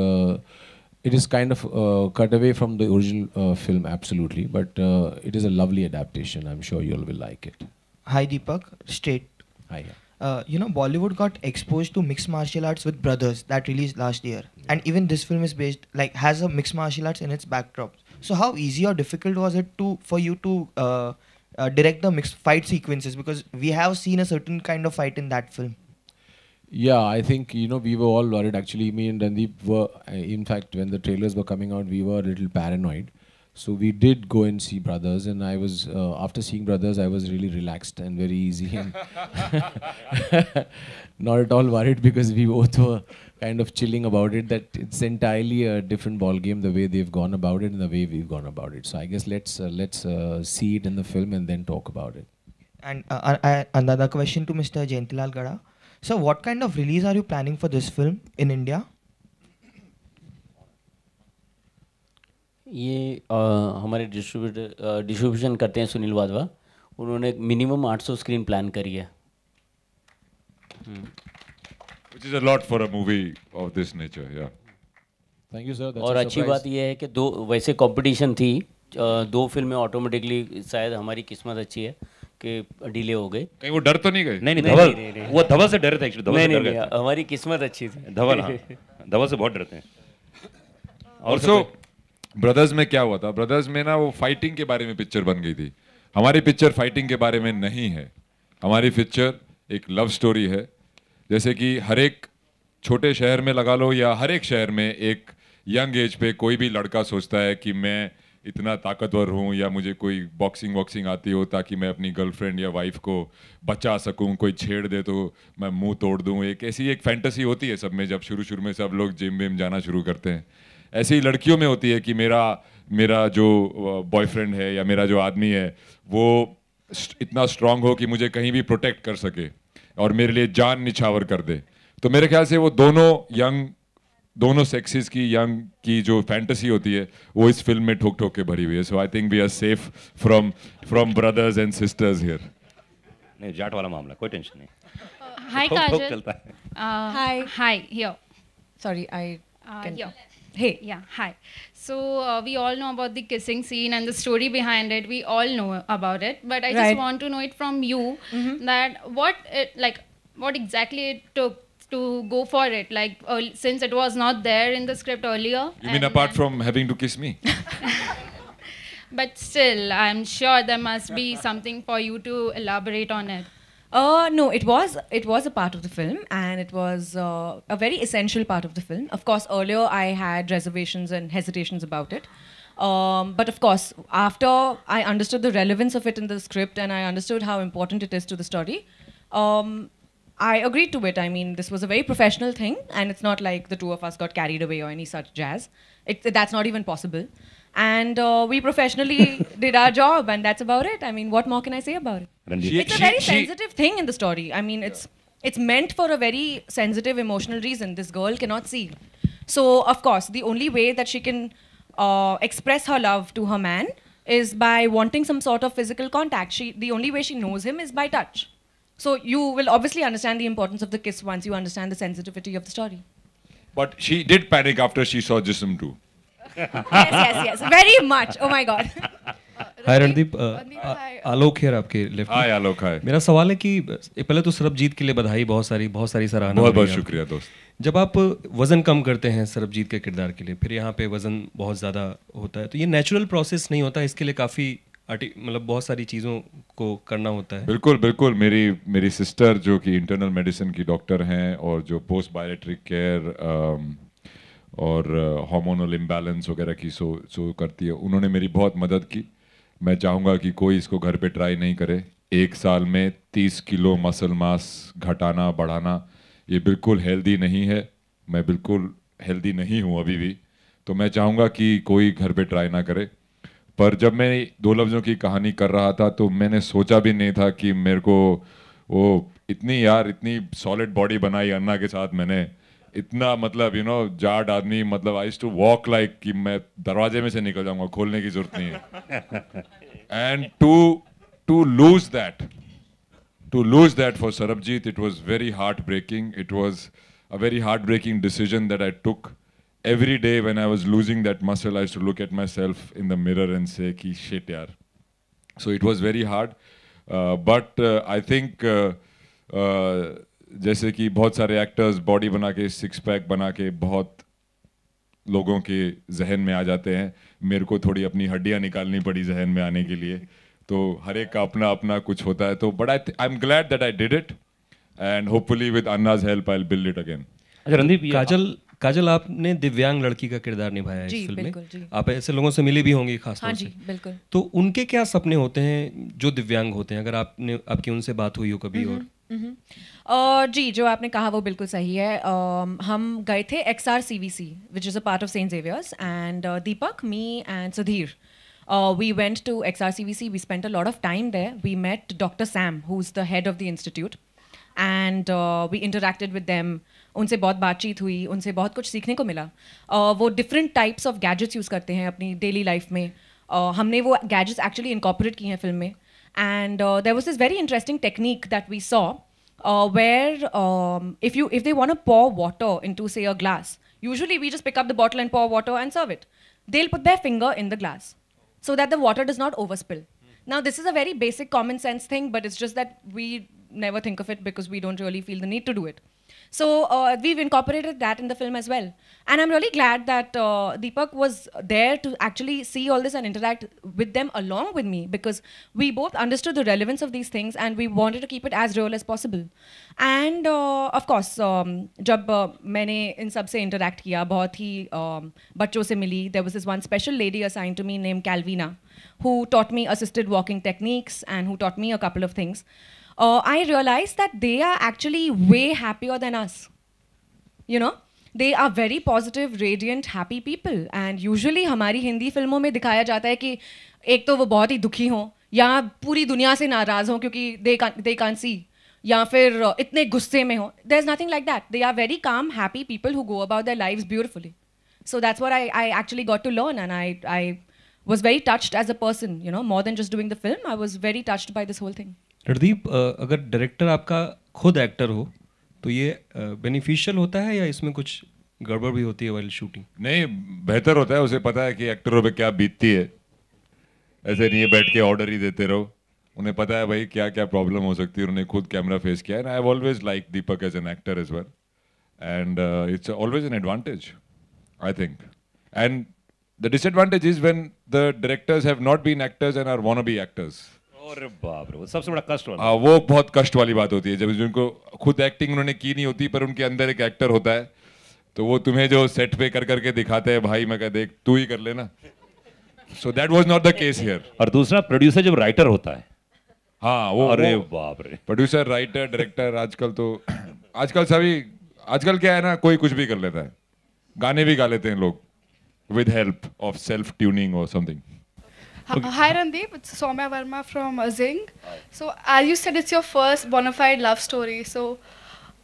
it is kind of uh, cut away from the original uh, film, absolutely, but uh, it is a lovely adaptation. I'm sure you all will like it. Hi, Deepak. Straight. Hi. Uh, you know, Bollywood got exposed to mixed martial arts with Brothers that released last year, yeah. and even this film is based like has a mixed martial arts in its backdrop. So, how easy or difficult was it to for you to uh, uh, direct the mixed fight sequences? Because we have seen a certain kind of fight in that film. Yeah, I think you know we were all worried. Actually, me and Randeep were. Uh, in fact, when the trailers were coming out, we were a little paranoid. So we did go and see Brothers, and I was uh, after seeing Brothers, I was really relaxed and very easy, and not at all worried because we both were kind of chilling about it. That it's entirely a different ball game the way they've gone about it and the way we've gone about it. So I guess let's uh, let's uh, see it in the film and then talk about it. And uh, uh, another question to Mr. Jentilal Gada. So, what kind of release are you planning for this film in India? ये आ, हमारे distributor distribution करते हैं सुनील वाधवा उन्होंने minimum 800 screen plan करी है which is a lot for a movie of this nature yeah thank you sir That's और अच्छी बात यह है कि दो वैसे कंपटीशन थी दो फिल्में ऑटोमेटिकली शायद हमारी किस्मत अच्छी है के डिले हो गए कहीं वो डर तो नहीं गए नहीं नहीं धवल नहीं, नहीं, वो धवल से डर थे एक्चुअली धवल से डर गए हमारी किस्मत अच्छी थी धवल हाँ धवल से बहुत डरते हैं और सो ब्रदर्स में क्या हुआ था ब्रदर्स में ना वो फाइटिंग के बारे में पिक्चर बन गई थी हमारी पिक्चर फाइटिंग के बारे में नहीं है हमारी पिक्चर एक लव स्टोरी है जैसे कि हर एक छोटे शहर में लगा लो या हर एक शहर में एक यंग एज पे कोई भी लड़का सोचता है कि मैं इतना ताकतवर हूँ या मुझे कोई बॉक्सिंग वॉक्सिंग आती हो ताकि मैं अपनी गर्लफ्रेंड या वाइफ को बचा सकूँ कोई छेड़ दे तो मैं मुंह तोड़ दूँ एक ऐसी एक फैंटेसी होती है सब में जब शुरू शुरू में सब लोग जिम विम जाना शुरू करते हैं ऐसी लड़कियों में होती है कि मेरा मेरा जो बॉयफ्रेंड है या मेरा जो आदमी है वो इतना स्ट्रांग हो कि मुझे कहीं भी प्रोटेक्ट कर सके और मेरे लिए जान निछावर कर दे तो मेरे ख्याल से वो दोनों यंग दोनों सेक्सेस की यंग की जो फैंटेसी होती है वो इस फिल्म में ठोक ठोक के भरी हुई है so I think we are safe from from brothers and sisters here नहीं जाट वाला मामला कोई टेंशन नहीं हाय काजल चलता है hi hi here sorry I Hey. Yeah, hi. So uh, we all know about the kissing scene and the story behind it. We all know about it, but I right. just want to know it from you mm -hmm. that what it like what exactly it took to go for it, like uh, since it was not there in the script earlier. You mean apart from having to kiss me? but still, I'm sure there must be something for you to elaborate on it. Uh, no, it was it was a part of the film, and it was uh, a very essential part of the film. Of course, earlier I had reservations and hesitations about it, um, but of course, after I understood the relevance of it in the script and I understood how important it is to the story, um, I agreed to it. I mean, this was a very professional thing, and it's not like the two of us got carried away or any such jazz. It, that's not even possible. And uh, we professionally did our job, and that's about it. I mean, what more can I say about it? She, it's a very she, sensitive thing in the story. I mean, it's it's meant for a very sensitive, emotional reason. This girl cannot see. So, of course, the only way that she can uh, express her love to her man is by wanting some sort of physical contact. She, the only way she knows him is by touch. So you will obviously understand the importance of the kiss once you understand the sensitivity of the story. But she did panic after she saw Jism too. yes, yes, yes. Very much. Oh my God. Hi Randeep Alok है आपके left हाय आलोक हाय मेरा सवाल है कि पहले तो सरबजीत के लिए बधाई बहुत सारी बहुत सारी सराहना बहुत बहुत शुक्रिया दोस्त जब आप वज़न कम करते हैं सरबजीत के किरदार के लिए फिर यहाँ पे वज़न बहुत ज़्यादा होता है तो ये नेचुरल प्रोसेस नहीं होता इसके लिए काफ़ी मतलब बहुत सारी चीज़ों को करना होता है बिल्कुल बिल्कुल मेरी मेरी सिस्टर जो कि इंटरनल मेडिसिन की डॉक्टर हैं और जो पोस्ट बायोलेट्रिक केयर और हार्मोनल uh, इम्बैलेंस वगैरह की सो सो करती है उन्होंने मेरी बहुत मदद की मैं चाहूँगा कि कोई इसको घर पे ट्राई नहीं करे एक साल में तीस किलो मसल मास घटाना बढ़ाना ये बिल्कुल हेल्दी नहीं है मैं बिल्कुल हेल्दी नहीं हूँ अभी भी तो मैं चाहूँगा कि कोई घर पे ट्राई ना करे पर जब मैं दो लफ्ज़ों की कहानी कर रहा था तो मैंने सोचा भी नहीं था कि मेरे को वो इतनी यार इतनी सॉलिड बॉडी बनाई अन्ना के साथ मैंने इतना मतलब यू नो जाट आदमी मतलब आई टू वॉक लाइक कि मैं दरवाजे में से निकल जाऊंगा खोलने की जरूरत नहीं है and to to lose that to lose that for Sarabjit it was very heart breaking it was a very heart breaking decision that I took every day when I was losing that muscle, I used to look at myself in the mirror and say, Ki shit, yaar. So it was very hard. Uh, but uh, I think, uh, uh जैसे कि बहुत सारे actors body बना के six pack बना के बहुत लोगों के जहन में आ जाते हैं मेरे को थोड़ी अपनी हड्डियां निकालनी पड़ी जहन में आने के लिए तो हर एक का अपना अपना कुछ होता है तो but I I am glad that I did it and hopefully with Anna's help I will build it again अच्छा रणदीप काजल काजल आपने दिव्यांग लड़की का किरदार निभाया है इस फिल्म में आप ऐसे लोगों से मिली भी होंगी खास हाँ जी बिल्कुल तो उनके क्या सपने होते हैं जो दिव्यांग होते हैं अगर आपने आपकी उनसे बात हुई हो कभी और हम्म, हम्म, हम्म। और Uh, जी जो आपने कहा वो बिल्कुल सही है um, हम गए थे X R C V C which is a part of Saint Xavier's and Deepak me and Sudhir we went to X R C V C we spend a lot of time there we met doctor Sam who is the head of the institute and we interacted with them उनसे बहुत बातचीत हुई उनसे बहुत कुछ सीखने को मिला uh, वो different types of gadgets use करते हैं अपनी डेली लाइफ में uh, हमने वो गैजेट्स एक्चुअली इनकॉपरेट किए हैं फिल्म में and there was is very interesting technique that we saw where if you if they want a pour water into say glass usually we just pick up the bottle and pour water and serve it they put the finger in the glass so that the water does not over spill now this is a very basic common sense thing but it's just that we never think of it because we don't really feel the need to do it So uh, we've incorporated that in the film as well. And I'm really glad that uh, Deepak was there to actually see all this and interact with them along with me because we both understood the relevance of these things and we wanted to keep it as real as possible. And uh, of course, um, जब uh, मैंने इन interact किया बहुत ही um, बच्चों से मिली there was this one special lady assigned to me named Calvina who taught me assisted walking techniques and who taught me a couple of things uh, I realized that they are actually way happier than us. You know, they are very positive, radiant, happy people. And usually हमारी हिंदी फिल्मों में दिखाया जाता है कि एक तो वो बहुत ही दुखी हों या पूरी दुनिया से नाराज़ हों क्योंकि दे दे कान सी या फिर uh, इतने गुस्से में हो there is nothing like that they are very calm happy so that's what I, I actually got to learn and I, I was very touched as a person you know more than just doing the film i was very touched by this whole thing Randeep अगर director आपका खुद actor हो तो ये beneficial होता है या इसमें कुछ गड़बड़ भी होती है वाइल शूटिंग नहीं बेहतर होता है उसे पता है कि एक्टरों पे क्या बीतती है ऐसे नहीं बैठ के ऑर्डर ही देते रहो उन्हें पता है भाई क्या क्या प्रॉब्लम हो सकती है उन्हें खुद कैमरा फेस किया and I always like Deepak as an actor as well and it's always an advantage I think and the disadvantage is when the directors have not been actors and are wannabe actors सबसे बड़ा कष्ट वाला हाँ, वो बहुत कष्ट वाली बात होती है जब जिनको खुद एक्टिंग उन्होंने की नहीं होती पर उनके अंदर एक एक्टर होता है तो वो तुम्हें जो सेट पे कर करके दिखाते हैं भाई मैं कह देख तू ही कर लेना so that was not the case here और दूसरा प्रोड्यूसर जब राइटर होता है हाँ वो अरे बाप रे प्रोड्यूसर राइटर डायरेक्टर आजकल तो आजकल सभी आजकल क्या है ना कोई कुछ भी कर लेता है गाने भी गा लेते हैं लोग with help of self tuning और something Okay. Hi Randeep, it's Soumya Verma from Zing. So as you said, it's your first bona fide love story. So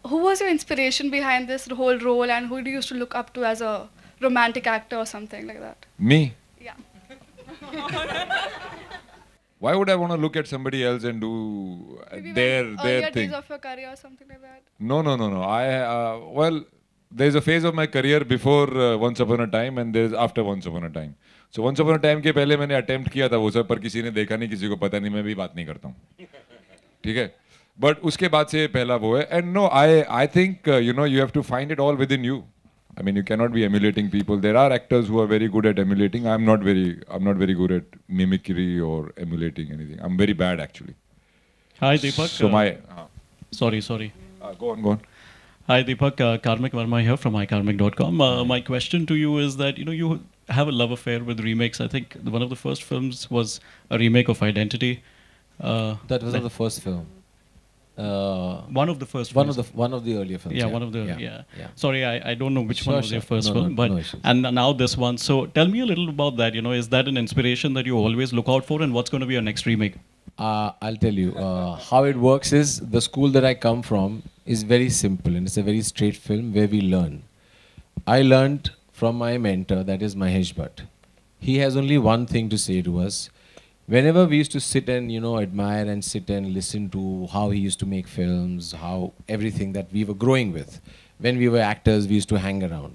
who was your inspiration behind this whole role and who do you used to look up to as a romantic actor or something like that? Me? Yeah. Why would I want to look at somebody else and do uh, Maybe their when, their thing? days of your career or something like that? No, no, no, no. I uh, well, there's a phase of my career before uh, Once Upon a Time and there's after Once Upon a Time. So once upon time के पहले मैंने attempt किया था वो सब पर किसी ने देखा नहीं किसी को पता नहीं मैं भी बात नहीं करता हूँ ठीक है बट उसके बाद से पहला वो है and no I I think you know you have to find it all within you I mean, you cannot be emulating people. There are actors who are very good at emulating. I'm not very. I'm not very good at mimicry or emulating anything. I'm very bad actually. Hi, Deepak. So uh, my. Uh, sorry, sorry. Uh, go on, go on. Hi, Deepak. Uh, Karmik Verma here from ikarmic.com. my question to you is that you know you have a love affair with remakes. I think one of the first films was a remake of Identity. Uh, that was not the first film. Uh, one of the first. One films. of the one of the earlier films. Yeah, yeah. one of the yeah. yeah. yeah. Sorry, I, I don't know which sure, one was sure. your first no, film, no, but no and now this one. So tell me a little about that. You know, is that an inspiration that you always look out for, and what's going to be your next remake? Uh, I'll tell you uh, how it works. Is the school that I come from is very simple, and it's a very straight film where we learn. I learned from my mentor, that is Mahesh Bhatt. He has only one thing to say to us. Whenever we used to sit and, you know, admire and sit and listen to how he used to make films, how everything that we were growing with. When we were actors, we used to hang around.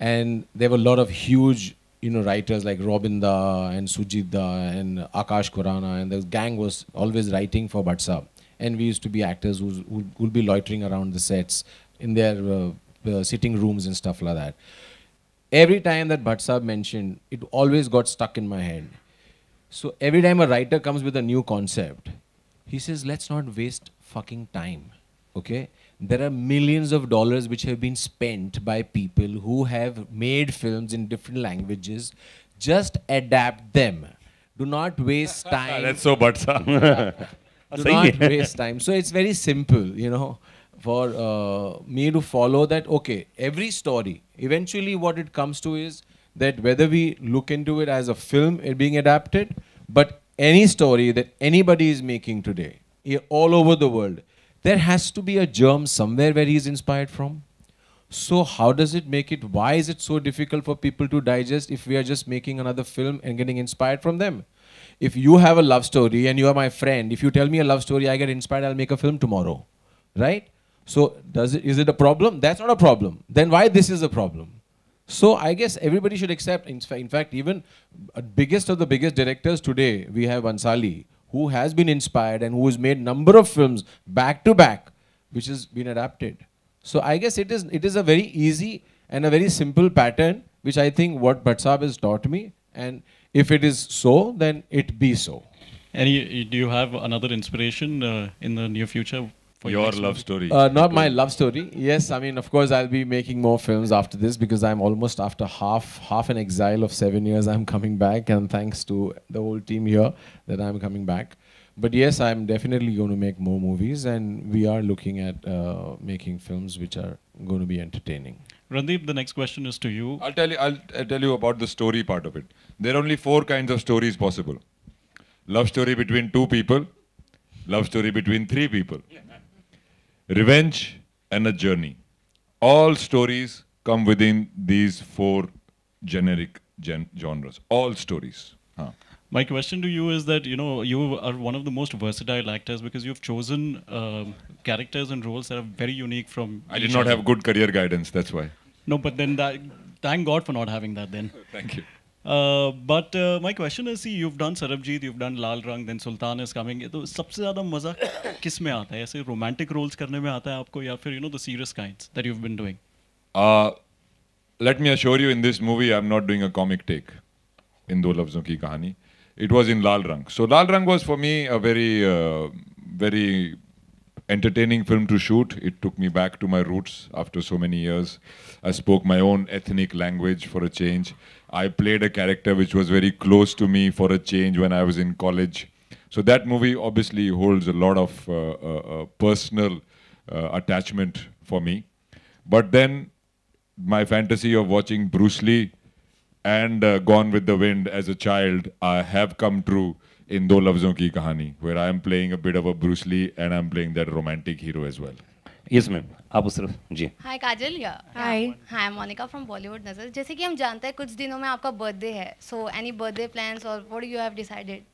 And there were a lot of huge, you know, writers like Robin and Sujit and Akash Kurana, and the gang was always writing for Bhatt And we used to be actors who would be loitering around the sets in their uh, uh, sitting rooms and stuff like that every time that Bhatt mentioned, it always got stuck in my head. So every time a writer comes with a new concept, he says, let's not waste fucking time. Okay? There are millions of dollars which have been spent by people who have made films in different languages. Just adapt them. Do not waste time. That's so Bhatt Do not waste time. So it's very simple, you know for uh, me to follow that okay every story eventually what it comes to is that whether we look into it as a film it being adapted but any story that anybody is making today all over the world there has to be a germ somewhere where he is inspired from so how does it make it why is it so difficult for people to digest if we are just making another film and getting inspired from them if you have a love story and you are my friend if you tell me a love story i get inspired i'll make a film tomorrow right so does it, is it a problem? That's not a problem. Then why this is a problem? So I guess everybody should accept. In, in fact, even uh, biggest of the biggest directors today, we have Ansali, who has been inspired and who has made number of films back to back, which has been adapted. So I guess it is it is a very easy and a very simple pattern, which I think what Bhatsab has taught me. And if it is so, then it be so. And you, do you have another inspiration uh, in the near future for your, love movie? story? Uh, not my love story. Yes, I mean, of course, I'll be making more films after this because I'm almost after half half an exile of seven years. I'm coming back, and thanks to the whole team here that I'm coming back. But yes, I'm definitely going to make more movies, and we are looking at uh, making films which are going to be entertaining. Randeep, the next question is to you. I'll tell you. I'll, I'll tell you about the story part of it. There are only four kinds of stories possible: love story between two people, love story between three people, yeah revenge, and a journey. All stories come within these four generic gen genres. All stories. Huh. My question to you is that you know you are one of the most versatile actors because you've chosen um, characters and roles that are very unique from. I did not other. have good career guidance. That's why. No, but then that, thank God for not having that. Then. Thank you. Uh, but uh, my question is see you've done sarabjeet you've done Lalrang, then sultan is coming so sabse the maza kis mein aata hai aise romantic roles karne mein aata hai aapko you know the serious kinds that you've been doing uh, let me assure you in this movie i'm not doing a comic take in do lafzon ki kahani it was in Lalrang. so Lalrang was for me a very very entertaining film to shoot it took me back to my roots after so many years i spoke my own ethnic language for a change I played a character which was very close to me for a change when I was in college. So that movie obviously holds a lot of uh, uh, uh personal uh, attachment for me. But then my fantasy of watching Bruce Lee and uh, Gone with the Wind as a child I uh, have come true in Do Lafzon Ki Kahani, where I am playing a bit of a Bruce Lee and I'm playing that romantic hero as well. Yes ma'am आप उस तरफ जी hi Kajal या hi hi Monica from Bollywood नजर जैसे कि हम जानते हैं कुछ दिनों में आपका बर्थडे है सो एनी बर्थडे प्लान्स और what you have decided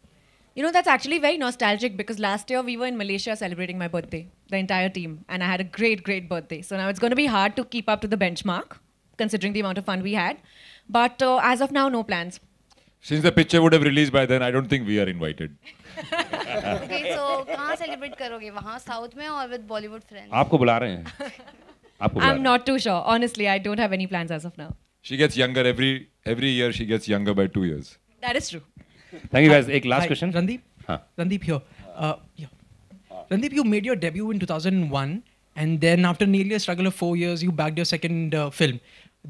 You know, that's actually very nostalgic because last year we were in Malaysia celebrating my birthday, the entire team, and I had a great, great birthday. So now it's going to be hard to keep up to the benchmark, considering the amount of fun we had. But uh, as of now, no plans. Since the picture would have released by then, I don't think we are invited. okay, so कहाँ celebrate करोगे? वहाँ south में with Bollywood friends? आपको बुला रहे हैं. i I'm not too sure. Honestly, I don't have any plans as of now. She gets younger every every year. She gets younger by two years. That is true. Thank you guys. एक last Hi, question. Randeep. Huh. Randeep here. Uh, yeah. Randeep, you made your debut in 2001, and then after nearly a struggle of four years, you bagged your second uh, film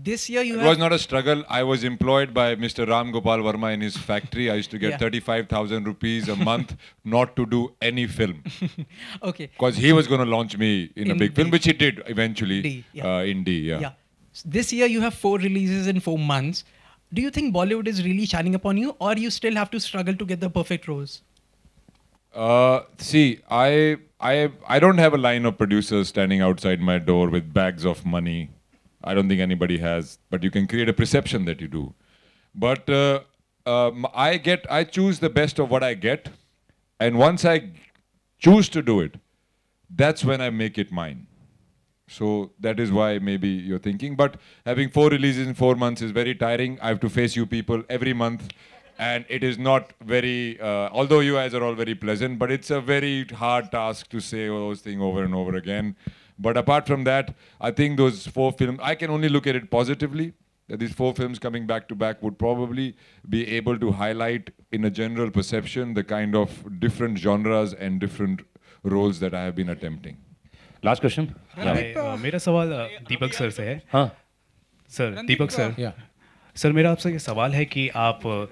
this year you it was not a struggle i was employed by mr ram gopal verma in his factory i used to get yeah. 35000 rupees a month not to do any film okay because he was going to launch me in, in a big D. film which he did eventually D, yeah. uh, in d yeah, yeah. So this year you have four releases in four months do you think bollywood is really shining upon you or you still have to struggle to get the perfect roles uh, see, I I I don't have a line of producers standing outside my door with bags of money I don't think anybody has, but you can create a perception that you do. But uh, um, I get, I choose the best of what I get, and once I choose to do it, that's when I make it mine. So that is why maybe you're thinking. But having four releases in four months is very tiring. I have to face you people every month. And it is not very, uh, although you guys are all very pleasant, but it's a very hard task to say those things over and over again. But apart from that, I think those four films, I can only look at it positively. That these four films coming back to back would probably be able to highlight, in a general perception, the kind of different genres and different roles that I have been attempting. Last question. mera मेरा सवाल दीपक sir से है हाँ sir दीपक sir sir मेरा आपसे ye sawal hai ki aap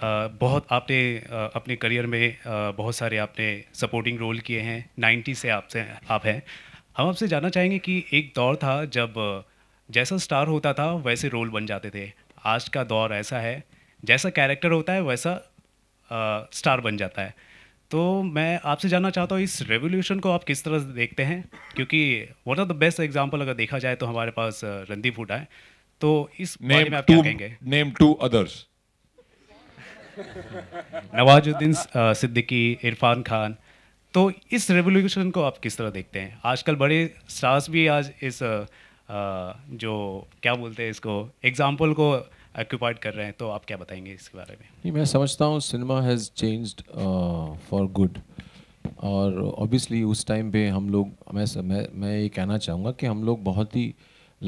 Uh, बहुत आपने uh, अपने करियर में uh, बहुत सारे आपने सपोर्टिंग रोल किए हैं 90 से आपसे आप हैं हम आपसे जानना चाहेंगे कि एक दौर था जब जैसा स्टार होता था वैसे रोल बन जाते थे आज का दौर ऐसा है जैसा कैरेक्टर होता है वैसा आ, स्टार बन जाता है तो मैं आपसे जानना चाहता हूँ इस रेवोल्यूशन को आप किस तरह से देखते हैं क्योंकि one of the best example अगर देखा जाए तो हमारे पास रणदीप हुडा है तो इस नेम में आप क्या कहेंगे name to others Nawazuddin Siddiqui Irfan Khan तो इस रेवोल्यूशन को आप किस तरह देखते हैं आजकल बड़े स्टार्स भी आज इस जो क्या बोलते हैं इसको एग्जाम्पल को एक्यूपाइड कर रहे हैं तो आप क्या बताएंगे इसके बारे में नहीं मैं समझता हूँ cinema has changed for good और ऑब्वियसली उस टाइम पे हम लोग मैं मैं मैं ये कहना चाहूँगा कि हम लोग बहुत ही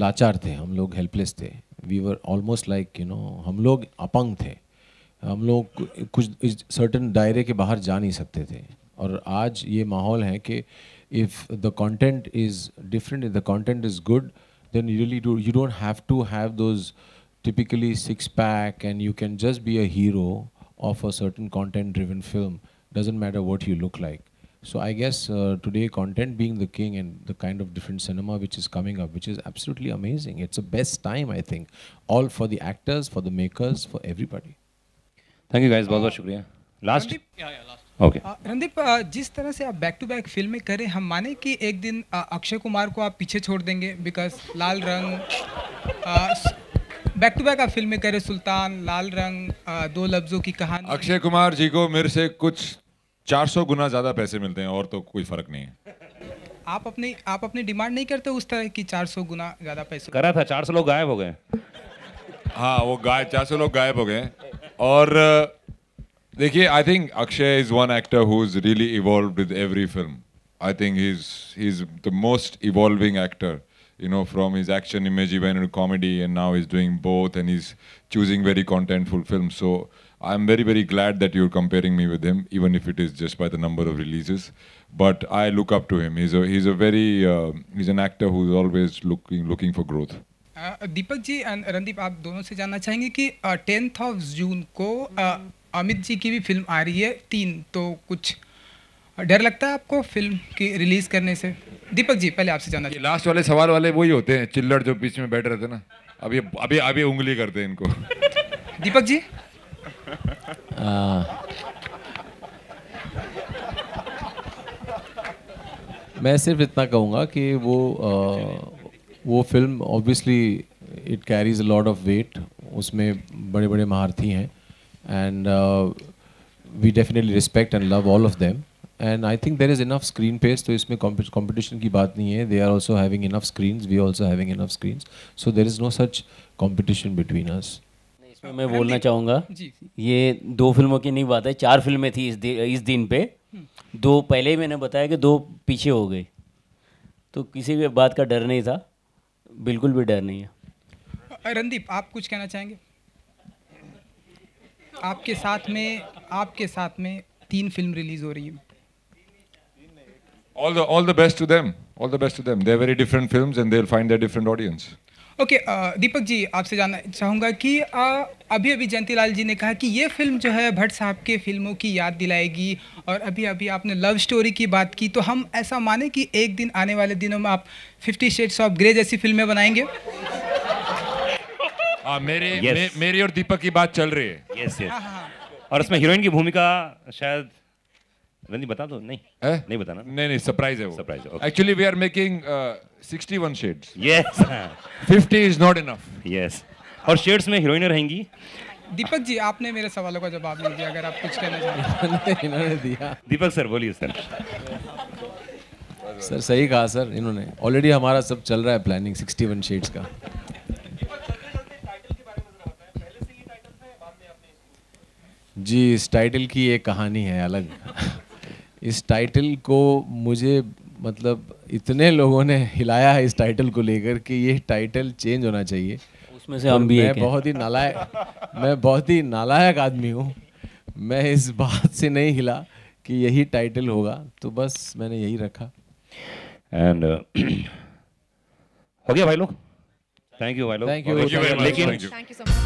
लाचार थे हम लोग हेल्पलेस थे we were almost like you know हम लोग अपंग थे हम लोग कुछ सर्टन दायरे के बाहर जा नहीं सकते थे और आज ये माहौल है कि if the content is different if the content is good then you don't have to have those typically six pack and you can just be a hero of a certain content driven film doesn't matter what you look like so I guess today content being the king and the kind of different cinema which is coming up which is absolutely amazing it's a best time I think all for the actors for the makers for everybody thank you guys बहुत बहुत शुक्रिया last okay okay. Randeep uh, uh, जिस तरह से आप back to back फिल्में करें हम माने कि एक दिन अक्षय uh, कुमार को आप पीछे छोड़ देंगे बिकॉज लाल रंग बैक टू बैक आप फिल्में करें सुल्तान लाल रंग दो लफ्जों की कहानी अक्षय कुमार जी को मेरे से कुछ 400 गुना ज़्यादा पैसे मिलते हैं और तो कोई फर्क नहीं है आप अपनी आप अपनी डिमांड नहीं करते उस तरह की 400 गुना ज़्यादा पैसे करा था 400 लोग गायब हो गए हाँ वो गाय 400 लोग गायब हो गए और देखिए I think Akshay is one actor who is really evolve with every film I think he is he is the you know, from his action image, he went into comedy, and now he's doing both, and he's choosing very contentful films. So I'm very, very glad that you're comparing me with him, even if it is just by the number of releases. But I look up to him. He's a he's a very uh, he's an actor who's always looking looking for growth. Deepak ji and Randeep आप दोनों से जानना चाहेंगे कि tenth of June को uh, Amit जी की भी film आ रही है तीन तो कुछ डर लगता है आपको फिल्म की रिलीज करने से दीपक जी पहले आपसे जानना लास्ट वाले सवाल वाले वही होते हैं चिल्लर जो बीच में बैठ रहे थे ना अभी अभी अभी उंगली करते हैं इनको दीपक जी आ, मैं सिर्फ इतना कहूँगा कि वो आ, वो film obviously it carries a lot of weight उसमें बड़े बड़े महारथी हैं and uh, we definitely respect and love all of them and I think there is enough screen space to so isme comp competition ki baat nahi hai they are also having enough screens we also having enough screens so there is no such competition between us इसमें मैं बोलना चाहूँगा ये दो फिल्मों की नहीं बात है चार फिल्में थी इस दि, इस दिन पे दो पहले ही मैंने बताया कि दो पीछे हो गए तो किसी भी बात का डर नहीं था बिल्कुल भी डर नहीं है रणदीप आप कुछ कहना चाहेंगे आपके साथ में आपके साथ में तीन फिल्म रिलीज हो रही है all the all the best to them all the best to them they're very different films and they'll find their different audience okay okay, uh, Deepak ji आपसे जानना चाहूंगा कि uh, अभी अभी लाल जी ने कहा कि ये फिल्म जो है भट्ट साहब के फिल्मों की याद दिलाएगी और अभी अभी आपने लव स्टोरी की बात की तो हम ऐसा माने कि एक दिन आने वाले दिनों में आप फिफ्टी शेड्स ऑफ ग्रे जैसी फिल्में बनाएंगे आ, हाँ, मेरे yes. मे, मेरे और दीपक की बात चल रही है yes, yes. हाँ, हाँ, और इसमें हीरोइन की भूमिका शायद रंदी बता दो नहीं eh? नहीं बताना नहीं नहीं सरप्राइज है वो surprise actually we are making 61 shades yes 50 is not enough yes और शेड्स में हीरोइन रहेंगी दीपक जी आपने मेरे सवालों का जवाब नहीं दिया अगर आप कुछ कहना चाहते इन्होंने दिया दीपक सर बोलिए सर सर सही कहा सर इन्होंने ऑलरेडी हमारा सब चल रहा है प्लानिंग 61 शेड्स का जी इस टाइटल की एक कहानी है अलग इस टाइटल को मुझे मतलब इतने लोगों ने हिलाया है इस टाइटल को लेकर कि ये टाइटल चेंज होना चाहिए उसमें से हम भी मैं बहुत ही नालायक मैं बहुत ही नालायक आदमी हूँ मैं इस बात से नहीं हिला कि यही टाइटल होगा तो बस मैंने यही रखा एंड uh, हो गया भाई लोग थैंक यू भाई लोग थैंक यू लेकिन थैंक यू